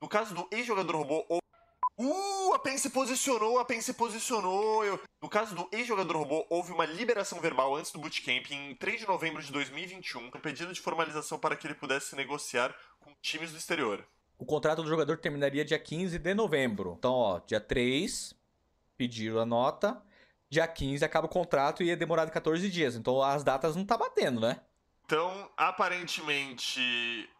No caso do ex-jogador robô ou. Uh, a PEN se posicionou, a PEN se posicionou. Eu... No caso do ex-jogador robô, houve uma liberação verbal antes do bootcamp em 3 de novembro de 2021, com um pedido de formalização para que ele pudesse negociar com times do exterior. O contrato do jogador terminaria dia 15 de novembro. Então, ó, dia 3, pediram a nota. Dia 15 acaba o contrato e é demorado 14 dias. Então as datas não tá batendo, né? Então, aparentemente,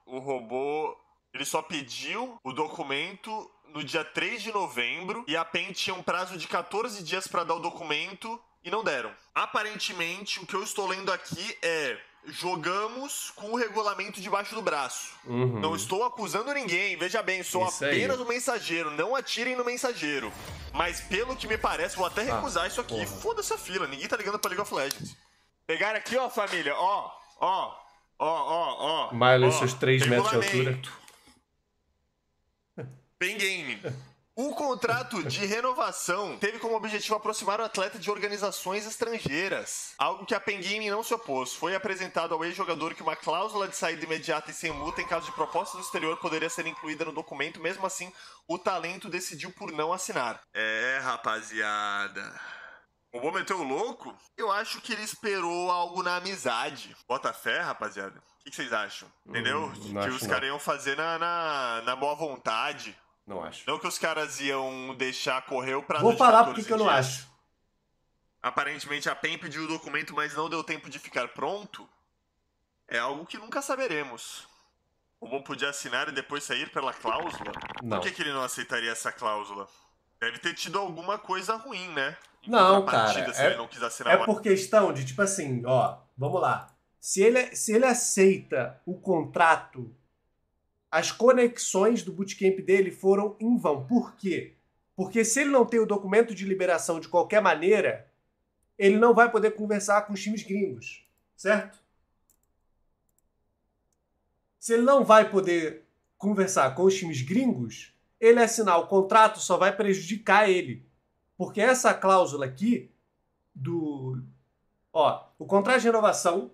o robô ele só pediu o documento no dia 3 de novembro e a PEN tinha um prazo de 14 dias para dar o documento e não deram. Aparentemente, o que eu estou lendo aqui é jogamos com o regulamento debaixo do braço. Uhum. Não estou acusando ninguém, veja bem, sou isso apenas aí. um mensageiro, não atirem no mensageiro. Mas pelo que me parece, vou até ah, recusar ah, isso aqui. Foda-se a fila, ninguém tá ligando pra League of Legends. Pegaram aqui, ó, família, ó, ó, ó, ó, ó. Milo, ó, seus 3 metros de altura. Penguin. O contrato de renovação teve como objetivo aproximar o atleta de organizações estrangeiras, algo que a Penguin não se opôs. Foi apresentado ao ex-jogador que uma cláusula de saída imediata e sem multa em caso de proposta do exterior poderia ser incluída no documento, mesmo assim, o talento decidiu por não assinar. É, rapaziada. O bom meteu o louco? Eu acho que ele esperou algo na amizade. Bota fé, rapaziada. O que, que vocês acham? Entendeu? Hum, que os caras iam fazer na, na, na boa vontade. Não acho. Não que os caras iam deixar correr o prazo Vou falar porque que eu não acho. Aparentemente a PEN pediu o documento, mas não deu tempo de ficar pronto. É algo que nunca saberemos. O Mon podia assinar e depois sair pela cláusula? Não. Por que, que ele não aceitaria essa cláusula? Deve ter tido alguma coisa ruim, né? Em não, cara. é, não é uma... por questão de, tipo assim, ó, vamos lá. Se ele, é, se ele aceita o contrato as conexões do bootcamp dele foram em vão. Por quê? Porque se ele não tem o documento de liberação de qualquer maneira, ele não vai poder conversar com os times gringos, certo? Se ele não vai poder conversar com os times gringos, ele assinar o contrato só vai prejudicar ele. Porque essa cláusula aqui do ó, o contrato de renovação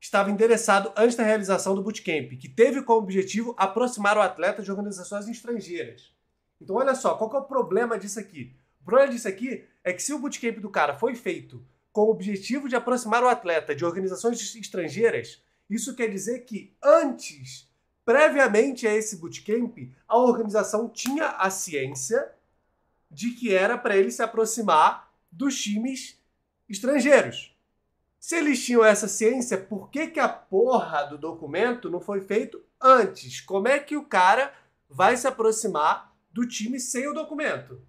estava endereçado antes da realização do bootcamp, que teve como objetivo aproximar o atleta de organizações estrangeiras. Então, olha só, qual que é o problema disso aqui? O problema disso aqui é que se o bootcamp do cara foi feito com o objetivo de aproximar o atleta de organizações estrangeiras, isso quer dizer que antes, previamente a esse bootcamp, a organização tinha a ciência de que era para ele se aproximar dos times estrangeiros. Se eles tinham essa ciência, por que, que a porra do documento não foi feito antes? Como é que o cara vai se aproximar do time sem o documento?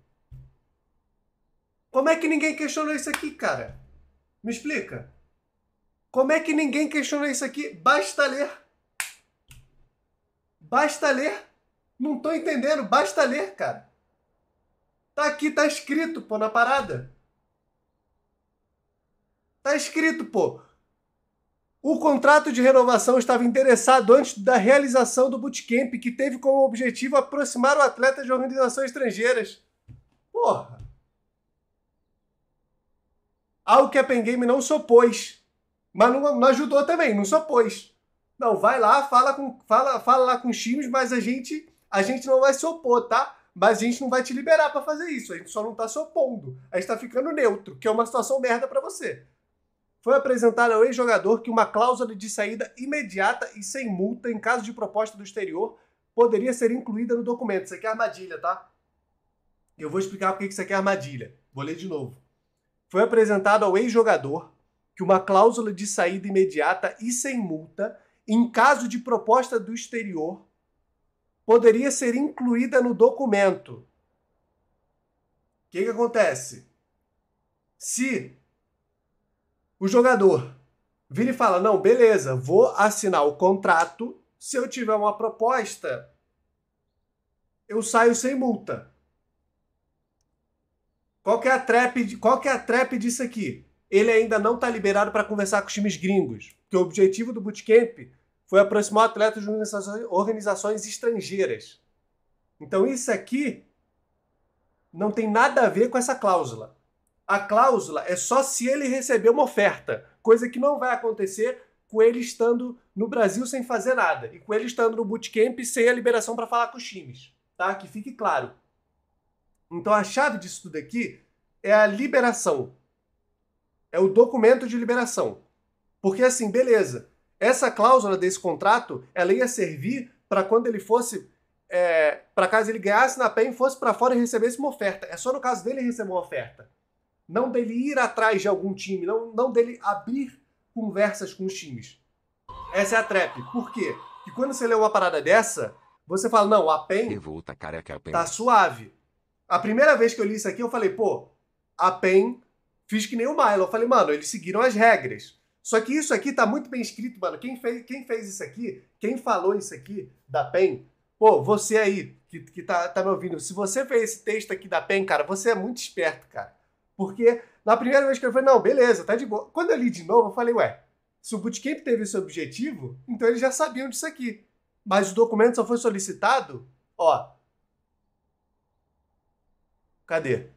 Como é que ninguém questionou isso aqui, cara? Me explica. Como é que ninguém questionou isso aqui? Basta ler. Basta ler. Não tô entendendo. Basta ler, cara. Tá aqui, tá escrito, pô, na parada. Tá escrito, pô. O contrato de renovação estava interessado antes da realização do bootcamp, que teve como objetivo aproximar o atleta de organizações estrangeiras. Porra! Ao que a Pen não se opôs, mas não, não, ajudou também, não se opôs. Não, vai lá, fala, com, fala, fala lá com os times, mas a gente, a gente não vai se opor, tá? Mas a gente não vai te liberar para fazer isso, a gente só não tá se opondo. A gente tá ficando neutro, que é uma situação merda para você foi apresentado ao ex-jogador que uma cláusula de saída imediata e sem multa em caso de proposta do exterior poderia ser incluída no documento. Isso aqui é armadilha, tá? Eu vou explicar por que isso aqui é armadilha. Vou ler de novo. Foi apresentado ao ex-jogador que uma cláusula de saída imediata e sem multa em caso de proposta do exterior poderia ser incluída no documento. O que, que acontece? Se o jogador vira e fala: não, beleza, vou assinar o contrato. Se eu tiver uma proposta, eu saio sem multa. Qual que é a trap, qual que é a trap disso aqui? Ele ainda não está liberado para conversar com os times gringos, porque o objetivo do bootcamp foi aproximar atletas de organizações estrangeiras. Então isso aqui não tem nada a ver com essa cláusula a cláusula é só se ele receber uma oferta, coisa que não vai acontecer com ele estando no Brasil sem fazer nada e com ele estando no bootcamp sem a liberação para falar com os times, tá? Que fique claro. Então a chave disso tudo aqui é a liberação. É o documento de liberação. Porque assim, beleza, essa cláusula desse contrato, ela ia servir para quando ele fosse é, para caso ele ganhasse na PEN, fosse para fora e recebesse uma oferta. É só no caso dele receber uma oferta não dele ir atrás de algum time, não, não dele abrir conversas com os times. Essa é a trap. Por quê? Porque quando você lê uma parada dessa, você fala, não, a PEN Revolta, tá suave. A primeira vez que eu li isso aqui, eu falei, pô, a PEN fiz que nem o Milo. Eu falei, mano, eles seguiram as regras. Só que isso aqui tá muito bem escrito, mano. Quem fez, quem fez isso aqui, quem falou isso aqui da PEN, pô, você aí que, que tá, tá me ouvindo, se você fez esse texto aqui da PEN, cara, você é muito esperto, cara. Porque na primeira vez que eu falei, não, beleza, tá de boa. Quando eu li de novo, eu falei, ué, se o Bootcamp teve esse objetivo, então eles já sabiam disso aqui. Mas o documento só foi solicitado, ó. Cadê?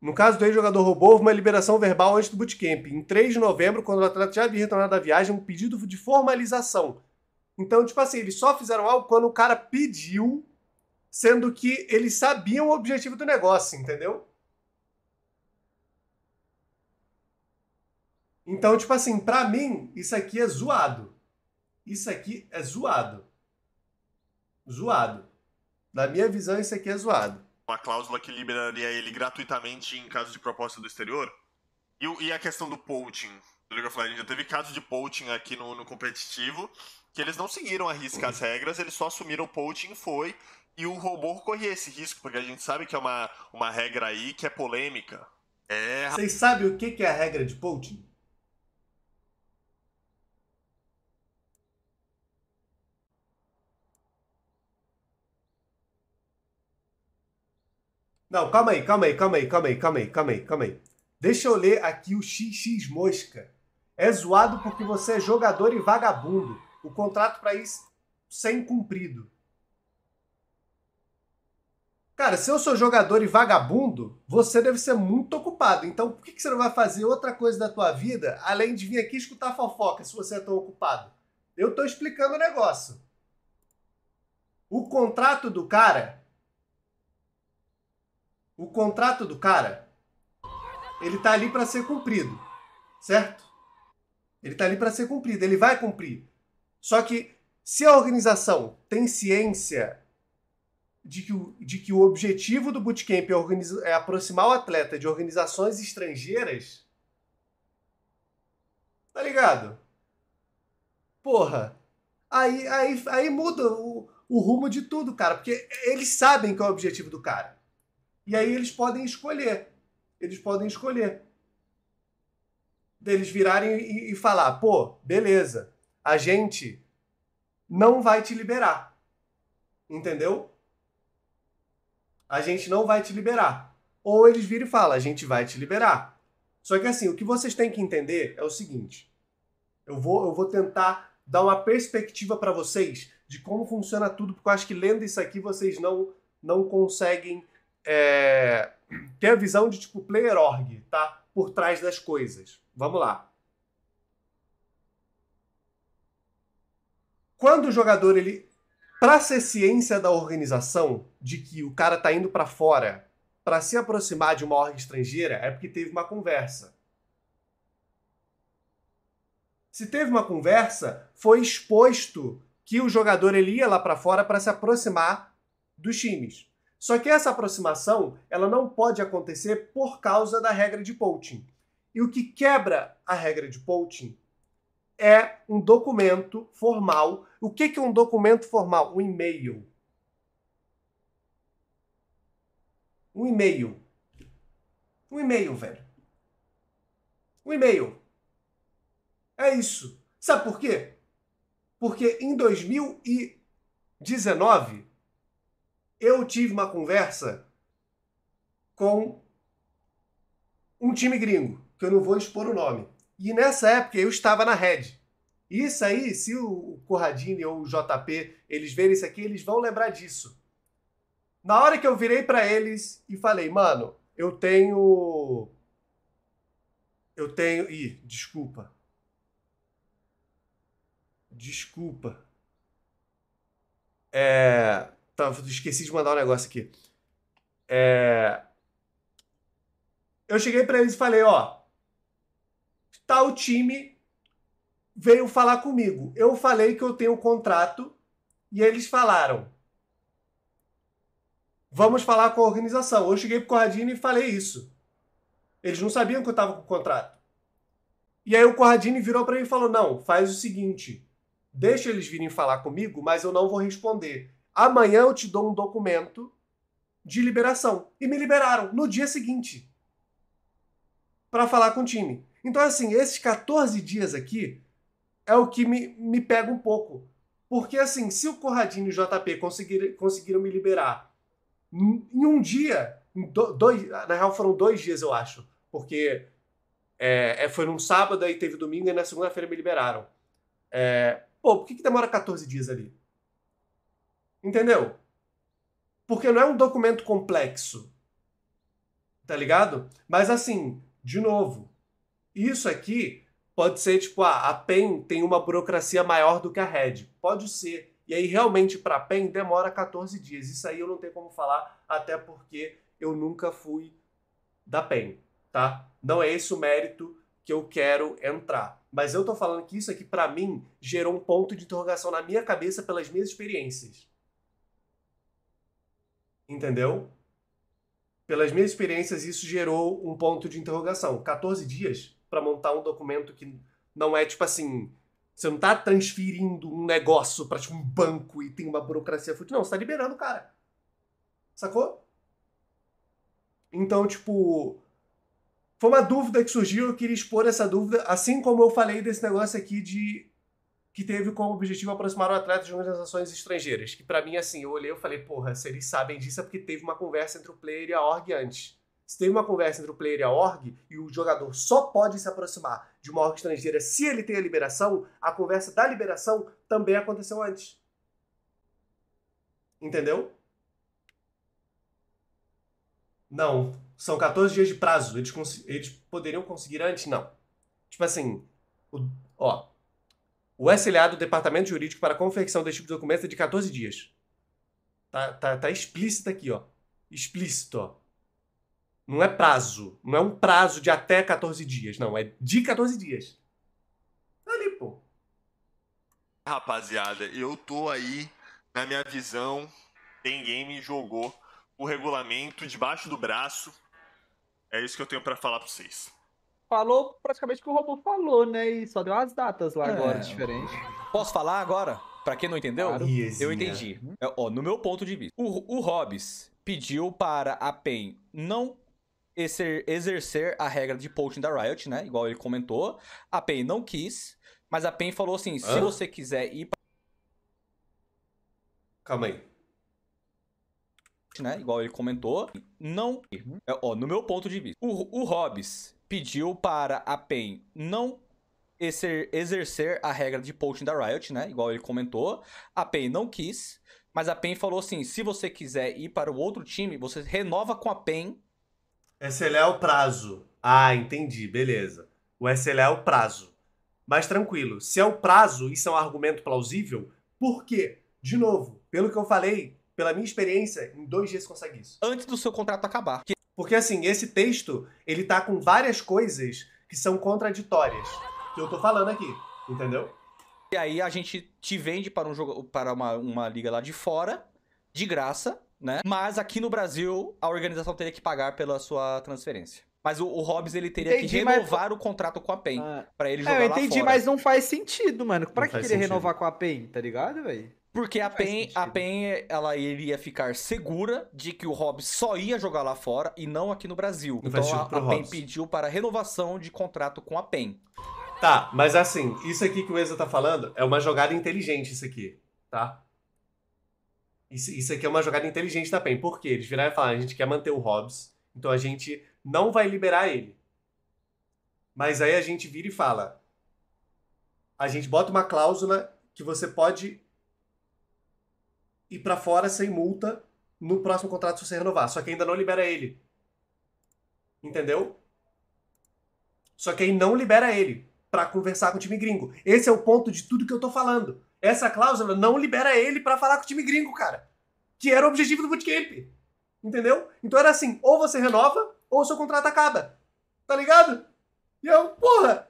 No caso do ex-jogador robô, houve uma liberação verbal antes do bootcamp. Em 3 de novembro, quando o atleta já havia retornado da viagem, um pedido de formalização. Então, tipo assim, eles só fizeram algo quando o cara pediu sendo que eles sabiam o objetivo do negócio, entendeu? Então, tipo assim, para mim, isso aqui é zoado. Isso aqui é zoado. Zoado. Na minha visão, isso aqui é zoado. Uma cláusula que liberaria ele gratuitamente em caso de proposta do exterior? E, e a questão do poaching? Do League a gente já teve caso de poaching aqui no, no competitivo, que eles não seguiram a risca as regras, eles só assumiram o poaching e foi. E o robô corria esse risco, porque a gente sabe que é uma, uma regra aí que é polêmica. É... Vocês sabem o que é a regra de Poaching? Não, calma aí, calma aí, calma aí, calma aí, calma aí, calma aí, calma aí. Deixa eu ler aqui o XX Mosca. É zoado porque você é jogador e vagabundo. O contrato para isso sem cumprido. Cara, se eu sou jogador e vagabundo, você deve ser muito ocupado. Então, por que você não vai fazer outra coisa da tua vida além de vir aqui escutar fofoca se você é tão ocupado? Eu tô explicando o negócio. O contrato do cara. O contrato do cara. Ele tá ali para ser cumprido. Certo? Ele tá ali para ser cumprido. Ele vai cumprir. Só que se a organização tem ciência de que, o, de que o objetivo do bootcamp é, é aproximar o atleta de organizações estrangeiras. Tá ligado? Porra. Aí, aí, aí muda o, o rumo de tudo, cara. Porque eles sabem qual é o objetivo do cara. E aí eles podem escolher. Eles podem escolher. Deles virarem e, e falar: pô, beleza, a gente não vai te liberar. Entendeu? a gente não vai te liberar. Ou eles viram e falam, a gente vai te liberar. Só que assim, o que vocês têm que entender é o seguinte: eu vou, eu vou tentar dar uma perspectiva para vocês de como funciona tudo, porque eu acho que lendo isso aqui vocês não, não conseguem é, ter a visão de tipo player org, tá? Por trás das coisas. Vamos lá. Quando o jogador ele para ser ciência da organização, de que o cara tá indo para fora para se aproximar de uma org estrangeira é porque teve uma conversa. Se teve uma conversa, foi exposto que o jogador ele ia lá para fora para se aproximar dos times. Só que essa aproximação, ela não pode acontecer por causa da regra de Poulton. E o que quebra a regra de Poulton é um documento formal. O que é um documento formal? Um e-mail. Um e-mail. Um e-mail, velho. Um e-mail. É isso. Sabe por quê? Porque em 2019 eu tive uma conversa com um time gringo, que eu não vou expor o nome. E nessa época eu estava na Red. Isso aí, se o Corradini ou o JP eles verem isso aqui, eles vão lembrar disso. Na hora que eu virei para eles e falei, mano, eu tenho. Eu tenho. Ih, desculpa. Desculpa. É. Tá, esqueci de mandar um negócio aqui. É. Eu cheguei para eles e falei, ó. Tal time veio falar comigo. Eu falei que eu tenho um contrato e eles falaram Vamos falar com a organização. Eu cheguei pro Corradini e falei isso. Eles não sabiam que eu estava com o contrato. E aí o Corradini virou para mim e falou: não, faz o seguinte, deixa eles virem falar comigo, mas eu não vou responder. Amanhã eu te dou um documento de liberação. E me liberaram no dia seguinte para falar com o time. Então, assim, esses 14 dias aqui é o que me, me pega um pouco. Porque, assim, se o Corradinho e o JP conseguir, conseguiram me liberar em um dia, em do, dois, na real foram dois dias, eu acho, porque é, é, foi num sábado, aí teve domingo, e na segunda-feira me liberaram. É, pô, por que, que demora 14 dias ali? Entendeu? Porque não é um documento complexo. Tá ligado? Mas assim, de novo, isso aqui pode ser tipo, ah, a PEN tem uma burocracia maior do que a RED. Pode ser. E aí, realmente, para PEN, demora 14 dias. Isso aí eu não tenho como falar, até porque eu nunca fui da PEN, tá? Não é esse o mérito que eu quero entrar. Mas eu tô falando que isso aqui, para mim, gerou um ponto de interrogação na minha cabeça pelas minhas experiências. Entendeu? Pelas minhas experiências, isso gerou um ponto de interrogação. 14 dias para montar um documento que não é tipo assim você não tá transferindo um negócio pra tipo, um banco e tem uma burocracia fudida. Não, você tá liberando o cara. Sacou? Então, tipo. Foi uma dúvida que surgiu, eu queria expor essa dúvida, assim como eu falei desse negócio aqui de. que teve como objetivo aproximar o atleta de organizações estrangeiras. Que para mim, assim, eu olhei e falei, porra, se eles sabem disso é porque teve uma conversa entre o player e a org antes. Se tem uma conversa entre o player e a org e o jogador só pode se aproximar de uma org estrangeira se ele tem a liberação, a conversa da liberação também aconteceu antes. Entendeu? Não. São 14 dias de prazo. Eles, eles poderiam conseguir antes? Não. Tipo assim, o, ó. O SLA do Departamento Jurídico para a confecção deste tipo de documento é de 14 dias. Tá, tá, tá explícito aqui, ó. Explícito, ó. Não é prazo. Não é um prazo de até 14 dias. Não, é de 14 dias. Tá ali, pô. Rapaziada, eu tô aí, na minha visão, tem game jogou o regulamento debaixo do braço. É isso que eu tenho para falar para vocês. Falou praticamente o que o robô falou, né? E só deu as datas lá é. agora, diferente. Posso falar agora? Para quem não entendeu, claro. eu entendi. Eu, é, ó, no meu ponto de vista, o, o Hobbes pediu para a PEN não exercer a regra de poaching da Riot, né? Igual ele comentou. A PEN não quis, mas a PEN falou assim: se Hã? você quiser ir. Pra... Calma aí. Né? Igual ele comentou, não. É, ó, no meu ponto de vista, o, o Hobbs pediu para a PEN não exercer a regra de poaching da Riot, né? Igual ele comentou. A PEN não quis, mas a PEN falou assim: se você quiser ir para o outro time, você renova com a PEN SLA é o prazo. Ah, entendi, beleza. O SLA é o prazo. Mas tranquilo, se é o prazo, isso é um argumento plausível, por quê? De novo, pelo que eu falei, pela minha experiência, em dois dias você consegue isso. Antes do seu contrato acabar. Que... Porque assim, esse texto, ele tá com várias coisas que são contraditórias. Que eu tô falando aqui, entendeu? E aí a gente te vende para um jogo para uma, uma liga lá de fora, de graça, né? Mas aqui no Brasil, a organização teria que pagar pela sua transferência. Mas o, o Hobbs, ele teria entendi, que renovar mas... o contrato com a PEN ah. para ele jogar é, eu entendi, mas não faz sentido, mano. Pra que ele renovar com a PEN, tá ligado, velho? Porque a PEN, a PEN, ela iria ficar segura de que o Hobbs só ia jogar lá fora e não aqui no Brasil. Não então a, a PEN pediu para renovação de contrato com a PEN. Tá, mas assim, isso aqui que o Eza tá falando é uma jogada inteligente, isso aqui, tá? Isso, isso aqui é uma jogada inteligente da PEN. Por quê? Eles viraram e falaram, a gente quer manter o Hobbs, então a gente não vai liberar ele. Mas aí a gente vira e fala, a gente bota uma cláusula que você pode ir para fora sem multa no próximo contrato se você renovar. Só que ainda não libera ele. Entendeu? Só que aí não libera ele para conversar com o time gringo. Esse é o ponto de tudo que eu tô falando. Essa cláusula não libera ele para falar com o time gringo, cara. Que era o objetivo do bootcamp. Entendeu? Então era assim, ou você renova, ou seu contrato acaba. Tá ligado? E eu, porra!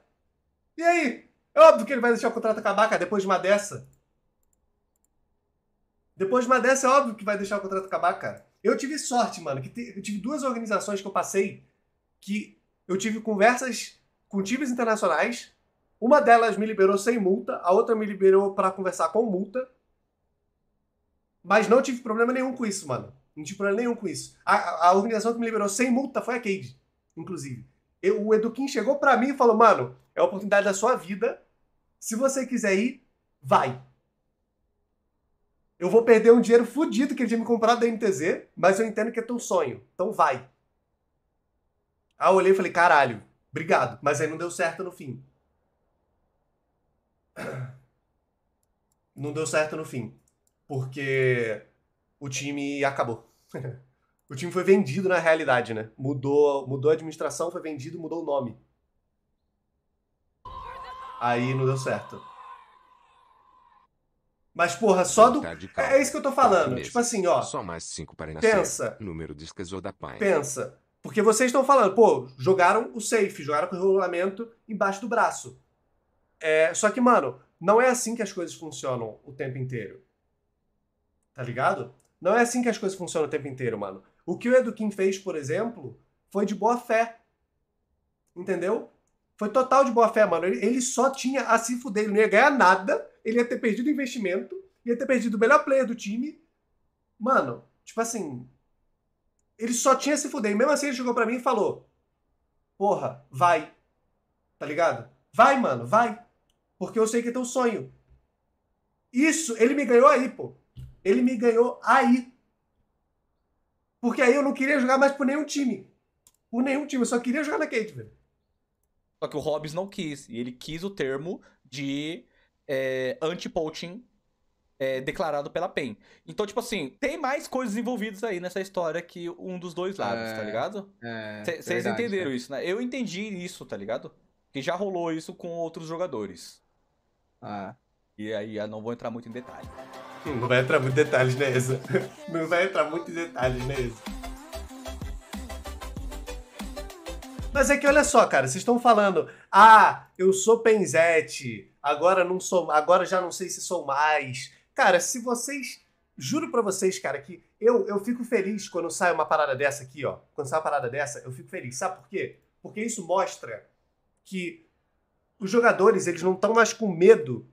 E aí? É óbvio que ele vai deixar o contrato acabar, cara, depois de uma dessa. Depois de uma dessa, é óbvio que vai deixar o contrato acabar, cara. Eu tive sorte, mano, que te, eu tive duas organizações que eu passei que eu tive conversas com times internacionais uma delas me liberou sem multa, a outra me liberou para conversar com multa. Mas não tive problema nenhum com isso, mano. Não tive problema nenhum com isso. A, a organização que me liberou sem multa foi a Cade, inclusive. Eu, o Eduquim chegou para mim e falou: mano, é a oportunidade da sua vida. Se você quiser ir, vai. Eu vou perder um dinheiro fodido que ele tinha me comprado da MTZ, mas eu entendo que é teu sonho. Então vai. Aí eu olhei e falei, caralho, obrigado. Mas aí não deu certo no fim. não deu certo no fim, porque o time acabou. o time foi vendido na realidade, né? Mudou, mudou a administração, foi vendido, mudou o nome. Aí não deu certo. Mas, porra, só do. É isso que eu tô falando. Tipo assim, ó. Só mais cinco para nascer. Pensa. Número de da pai. Pensa. Porque vocês estão falando, pô, jogaram o safe, jogaram com o regulamento embaixo do braço. É, só que, mano, não é assim que as coisas funcionam o tempo inteiro. Tá ligado? Não é assim que as coisas funcionam o tempo inteiro, mano. O que o Eduquim fez, por exemplo, foi de boa fé. Entendeu? Foi total de boa fé, mano. Ele, ele só tinha a se fuder, ele não ia ganhar nada, ele ia ter perdido investimento, ia ter perdido o melhor player do time. Mano, tipo assim. Ele só tinha a se fuder. E mesmo assim ele chegou para mim e falou: Porra, vai. Tá ligado? Vai, mano, vai. Porque eu sei que é teu sonho. Isso, ele me ganhou aí, pô. Ele me ganhou aí. Porque aí eu não queria jogar mais por nenhum time. Por nenhum time, eu só queria jogar na Kate, velho. Só que o Hobbs não quis. E ele quis o termo de é, anti-poaching é, declarado pela PEN. Então, tipo assim, tem mais coisas envolvidas aí nessa história que um dos dois lados, tá é, tá ligado? Vocês é, entenderam é. isso, né? Eu entendi isso, tá ligado? Que já rolou isso com outros jogadores. Ah. E aí eu não vou entrar muito em detalhes. Não vai entrar muito em detalhes nessa. Né, não vai entrar muito em detalhes nessa. Né, Mas é que olha só, cara, vocês estão falando, ah, eu sou Penzete, agora não sou, agora já não sei se sou mais. Cara, se vocês, juro para vocês, cara, que eu, eu fico feliz quando sai uma parada dessa aqui, ó. Quando sai uma parada dessa, eu fico feliz. Sabe por quê? Porque isso mostra que os jogadores eles não estão mais com medo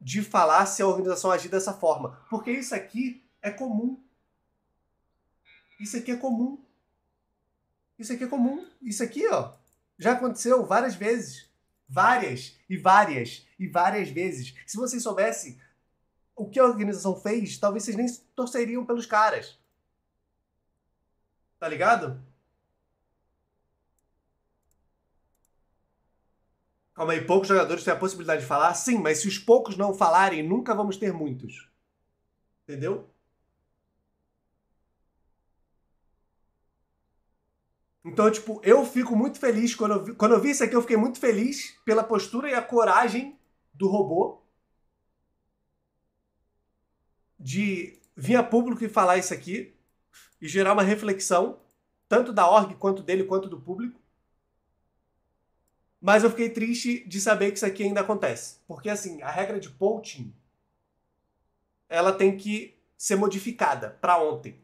de falar se a organização agir dessa forma, porque isso aqui é comum. Isso aqui é comum. Isso aqui é comum. Isso aqui, ó, já aconteceu várias vezes. Várias e várias e várias vezes. Se vocês soubessem o que a organização fez, talvez vocês nem torceriam pelos caras. Tá ligado? Calma aí, poucos jogadores têm a possibilidade de falar? Sim, mas se os poucos não falarem, nunca vamos ter muitos. Entendeu? Então, tipo, eu fico muito feliz. Quando eu, vi, quando eu vi isso aqui, eu fiquei muito feliz pela postura e a coragem do robô de vir a público e falar isso aqui e gerar uma reflexão, tanto da org quanto dele, quanto do público. Mas eu fiquei triste de saber que isso aqui ainda acontece. Porque, assim, a regra de Poaching, ela tem que ser modificada para ontem.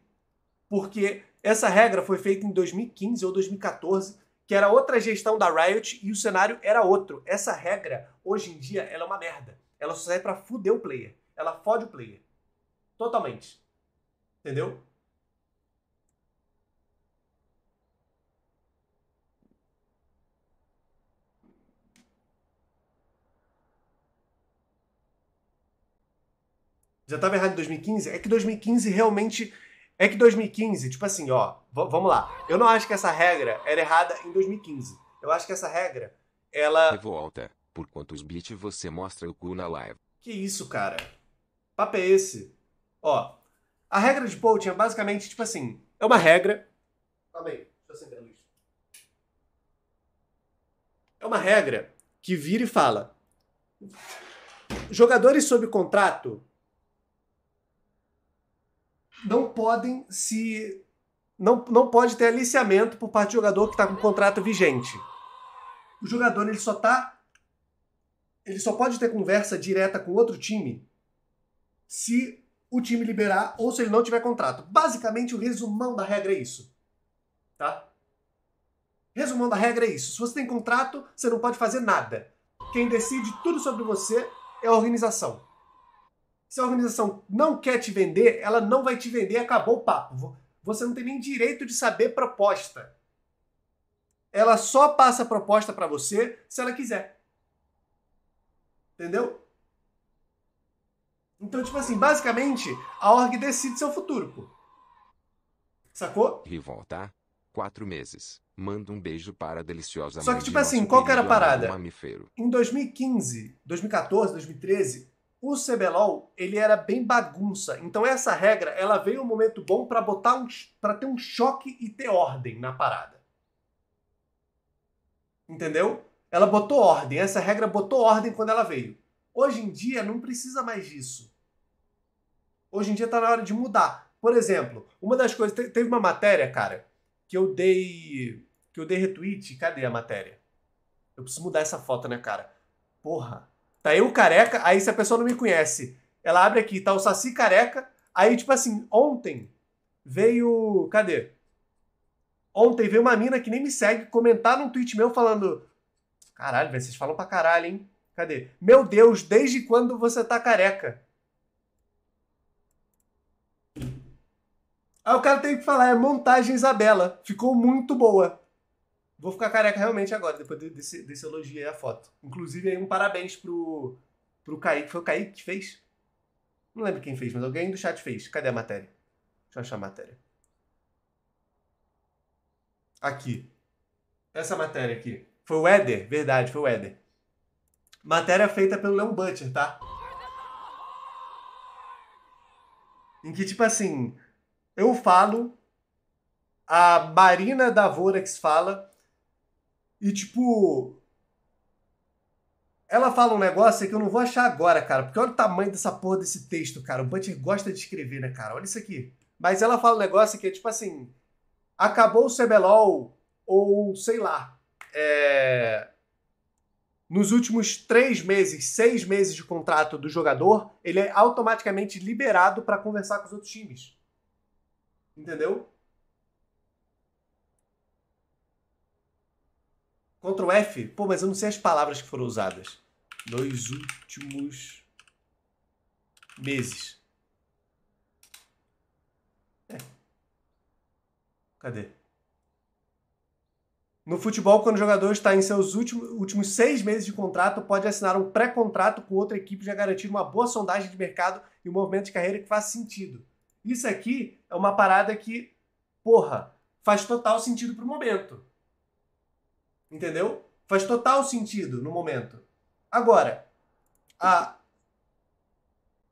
Porque essa regra foi feita em 2015 ou 2014, que era outra gestão da Riot e o cenário era outro. Essa regra, hoje em dia, ela é uma merda. Ela só serve pra fuder o player. Ela fode o player. Totalmente. Entendeu? já estava errado em 2015, é que 2015 realmente. É que 2015, tipo assim, ó, vamos lá. Eu não acho que essa regra era errada em 2015. Eu acho que essa regra, ela. Revolta. Por quantos bits você mostra o cu na live? Que isso, cara? Papo é esse? Ó, a regra de Poaching é basicamente, tipo assim, é uma regra. Calma aí, deixa eu acender a luz. É uma regra que vira e fala. Jogadores sob contrato não podem se. Não, não pode ter aliciamento por parte do jogador que está com contrato vigente. O jogador ele só tá. Ele só pode ter conversa direta com outro time se o time liberar ou se ele não tiver contrato. Basicamente, o resumão da regra é isso. Tá? Resumão da regra é isso. Se você tem contrato, você não pode fazer nada. Quem decide tudo sobre você é a organização. Se a organização não quer te vender, ela não vai te vender, acabou o papo. Você não tem nem direito de saber proposta. Ela só passa a proposta para você se ela quiser. Entendeu? Então, tipo assim, basicamente, a org decide seu futuro, pô. Sacou? Revoltar. Quatro meses. Manda um beijo para a deliciosa Só que, tipo assim, qual que era a parada? Em 2015, 2014, 2013, o CBLOL, ele era bem bagunça. Então essa regra, ela veio um momento bom para botar um, para ter um choque e ter ordem na parada. Entendeu? Ela botou ordem, essa regra botou ordem quando ela veio. Hoje em dia não precisa mais disso. Hoje em dia tá na hora de mudar. Por exemplo, uma das coisas teve uma matéria, cara, que eu dei que eu dei retweet, cadê a matéria? Eu preciso mudar essa foto, né, cara? Porra. Tá eu careca, aí se a pessoa não me conhece, ela abre aqui, tá o Saci careca. Aí, tipo assim, ontem veio. Cadê? Ontem veio uma mina que nem me segue comentar num tweet meu falando: Caralho, velho, vocês falam pra caralho, hein? Cadê? Meu Deus, desde quando você tá careca? Aí o cara tem que falar: é montagem Isabela. Ficou muito boa. Vou ficar careca realmente agora, depois desse, desse elogio aí à foto. Inclusive, aí um parabéns pro, pro Kaique. Foi o Kaique que fez? Não lembro quem fez, mas alguém do chat fez. Cadê a matéria? Deixa eu achar a matéria. Aqui. Essa matéria aqui. Foi o Éder, verdade, foi o Éder. Matéria feita pelo Leon Butcher, tá? Em que, tipo assim, eu falo, a Marina da Vorax fala, e tipo. Ela fala um negócio que eu não vou achar agora, cara. Porque olha o tamanho dessa porra desse texto, cara. O Butcher gosta de escrever, né, cara? Olha isso aqui. Mas ela fala um negócio que é tipo assim. Acabou o CBLOL, ou sei lá. É... Nos últimos três meses, seis meses de contrato do jogador, ele é automaticamente liberado para conversar com os outros times. Entendeu? Ctrl F? Pô, mas eu não sei as palavras que foram usadas. Nos últimos meses. É. Cadê? No futebol, quando o jogador está em seus últimos, últimos seis meses de contrato, pode assinar um pré-contrato com outra equipe já garantir uma boa sondagem de mercado e um movimento de carreira que faz sentido. Isso aqui é uma parada que, porra, faz total sentido pro momento. Entendeu? Faz total sentido no momento. Agora, há.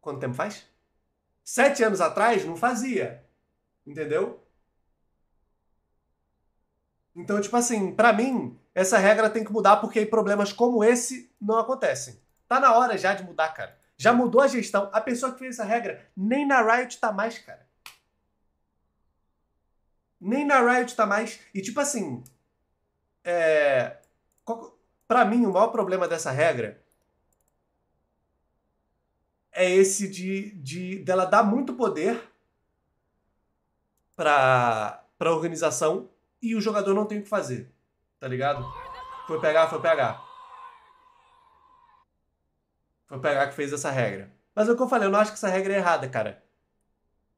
Quanto tempo faz? Sete anos atrás não fazia. Entendeu? Então, tipo assim, para mim, essa regra tem que mudar porque problemas como esse não acontecem. Tá na hora já de mudar, cara. Já mudou a gestão. A pessoa que fez essa regra nem na Riot tá mais, cara. Nem na Riot tá mais. E tipo assim, é, para mim, o maior problema dessa regra é esse de, de dela dar muito poder para para organização e o jogador não tem o que fazer. Tá ligado? Foi pegar, foi pegar. Foi pegar que fez essa regra. Mas é o que eu falei, eu não acho que essa regra é errada, cara.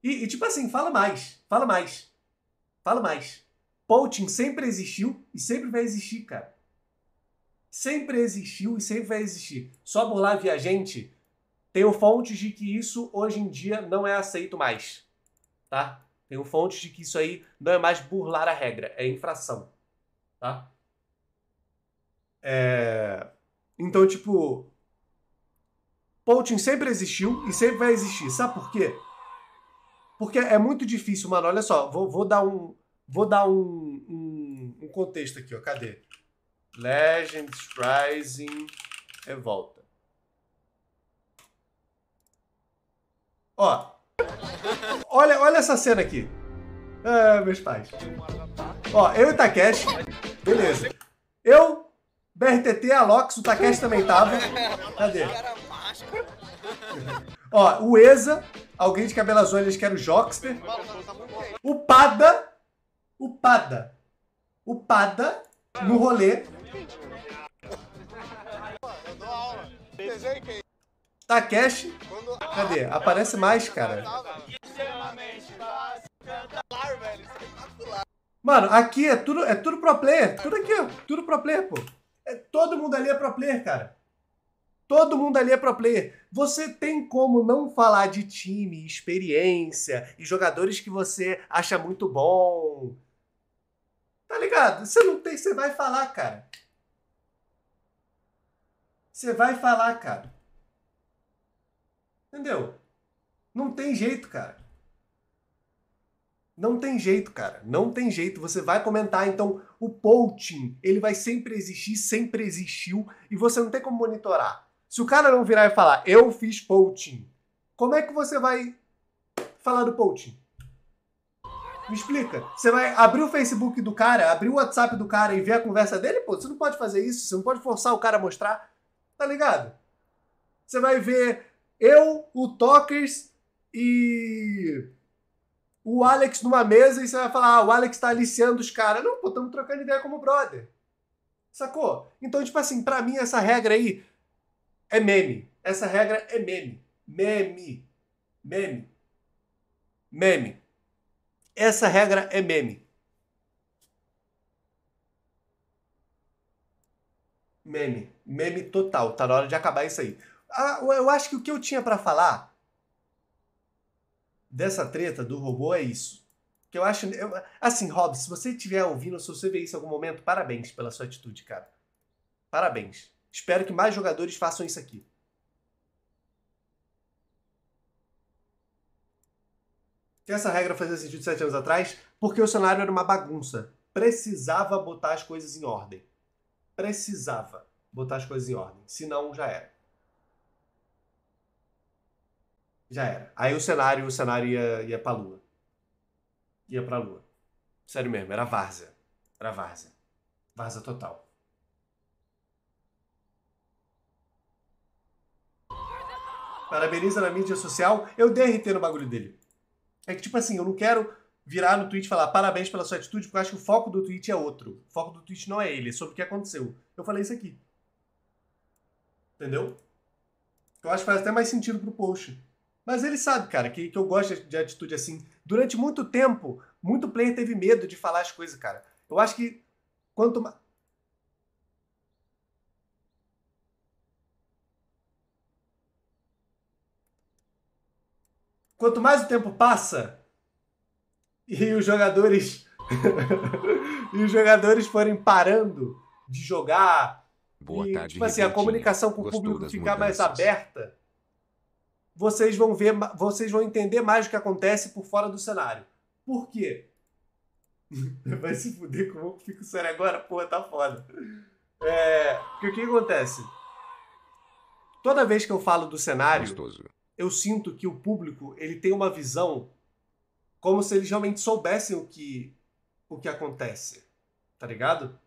E, e tipo assim, fala mais. Fala mais. Fala mais. Poaching sempre existiu e sempre vai existir, cara. Sempre existiu e sempre vai existir. Só burlar via gente, tenho fontes de que isso hoje em dia não é aceito mais. Tá? Tenho fontes de que isso aí não é mais burlar a regra, é infração. Tá? É... Então, tipo, Poaching sempre existiu e sempre vai existir. Sabe por quê? Porque é muito difícil, mano. Olha só, vou, vou dar um, Vou dar um, um, um contexto aqui, ó. Cadê? Legends Rising Revolta. É ó. Olha, olha essa cena aqui. Ah, meus pais. Ó, eu e o Takeshi. Beleza. Eu, BRTT, Alox, o Takeshi também tava. Cadê? Ó, o Eza, alguém de cabelo azul, eles querem o Joxter. O Pada o Pada. O Pada, no rolê. Takeshi. Tá, Cadê? Aparece mais, cara. Mano, aqui é tudo, é tudo pro player. Tudo aqui, Tudo pro player, pô. É, todo mundo ali é pro player, cara. Todo mundo ali é pro player. Você tem como não falar de time, experiência e jogadores que você acha muito bom. Tá ligado? Você não tem, você vai falar, cara. Você vai falar, cara. Entendeu? Não tem jeito, cara. Não tem jeito, cara. Não tem jeito. Você vai comentar. Então, o poaching, ele vai sempre existir, sempre existiu. E você não tem como monitorar. Se o cara não virar e falar, eu fiz poaching, como é que você vai falar do poaching? Me explica. Você vai abrir o Facebook do cara, abrir o WhatsApp do cara e ver a conversa dele? Pô, você não pode fazer isso, você não pode forçar o cara a mostrar. Tá ligado? Você vai ver eu, o Tokers e o Alex numa mesa e você vai falar, ah, o Alex tá aliciando os caras. Não, pô, estamos trocando ideia como brother. Sacou? Então, tipo assim, pra mim essa regra aí é meme. Essa regra é meme. Meme. Meme. Meme. Essa regra é meme. Meme. Meme total. Tá na hora de acabar isso aí. Ah, eu acho que o que eu tinha para falar dessa treta do robô é isso. Que eu acho. Eu, assim, Rob, se você estiver ouvindo, se você ver isso em algum momento, parabéns pela sua atitude, cara. Parabéns. Espero que mais jogadores façam isso aqui. que essa regra fazia sentido sete anos atrás, porque o cenário era uma bagunça. Precisava botar as coisas em ordem. Precisava botar as coisas em ordem. Senão, já era. Já era. Aí o cenário, o cenário ia, ia pra lua. Ia pra lua. Sério mesmo, era várzea. Era várzea. Várzea total. Parabeniza na mídia social. Eu dei RT no bagulho dele. É que, tipo assim, eu não quero virar no tweet e falar parabéns pela sua atitude, porque eu acho que o foco do tweet é outro. O foco do tweet não é ele, é sobre o que aconteceu. Eu falei isso aqui. Entendeu? Eu acho que faz até mais sentido pro post. Mas ele sabe, cara, que, que eu gosto de atitude assim. Durante muito tempo, muito player teve medo de falar as coisas, cara. Eu acho que quanto mais. quanto mais o tempo passa e os jogadores e os jogadores forem parando de jogar, Boa e, tarde, tipo assim, a comunicação com Gostou o público ficar mudanças. mais aberta, vocês vão ver, vocês vão entender mais o que acontece por fora do cenário. Por quê? Vai se fuder como que fica o sério agora? Porra, tá foda. É, porque o que acontece? Toda vez que eu falo do cenário, Gostoso eu sinto que o público ele tem uma visão como se eles realmente soubessem o que o que acontece, tá ligado?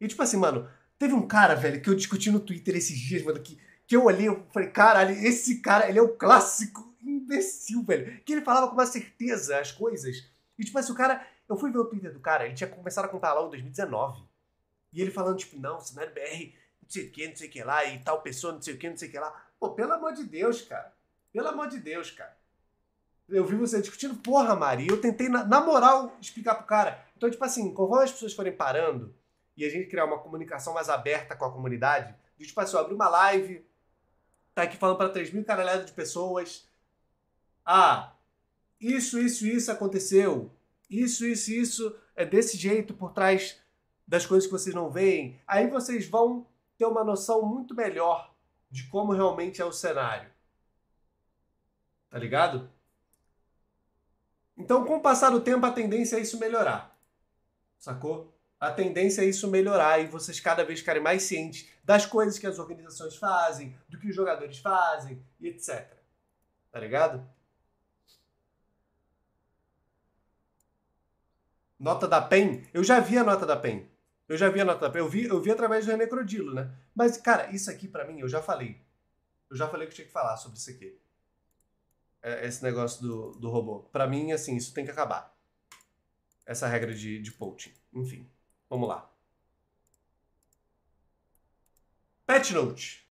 E tipo assim, mano, teve um cara, velho, que eu discuti no Twitter esses dias, mano, que, que eu olhei, eu falei, caralho, esse cara, ele é o um clássico imbecil, velho, que ele falava com uma certeza as coisas. E tipo assim, o cara, eu fui ver o Twitter do cara, ele tinha começado a contar lá em 2019. E ele falando, tipo, não, é BR, não sei o que, não sei o que lá, e tal pessoa, não sei o que, não sei o que lá. Pô, pelo amor de Deus, cara. Pelo amor de Deus, cara. Eu vi você discutindo, porra, Mari. Eu tentei, na, na moral, explicar pro cara. Então, tipo assim, conforme as pessoas forem parando e a gente criar uma comunicação mais aberta com a comunidade, de tipo assim, abrir uma live, tá aqui falando para 3 mil caralhadas de pessoas. Ah, isso, isso, isso aconteceu. Isso, isso, isso é desse jeito por trás das coisas que vocês não veem. Aí vocês vão ter uma noção muito melhor de como realmente é o cenário. Tá ligado? Então, com o passar do tempo, a tendência é isso melhorar. Sacou? A tendência é isso melhorar e vocês cada vez ficarem mais cientes das coisas que as organizações fazem, do que os jogadores fazem e etc. Tá ligado? Nota da PEN? Eu já vi a nota da PEN. Eu já vi a nota da PEN. Eu vi, eu vi através do René Crodilo, né? Mas, cara, isso aqui para mim, eu já falei. Eu já falei que eu tinha que falar sobre isso aqui. É, esse negócio do, do robô. Para mim, assim, isso tem que acabar. Essa regra de, de poaching. Enfim, vamos lá. Pet Note.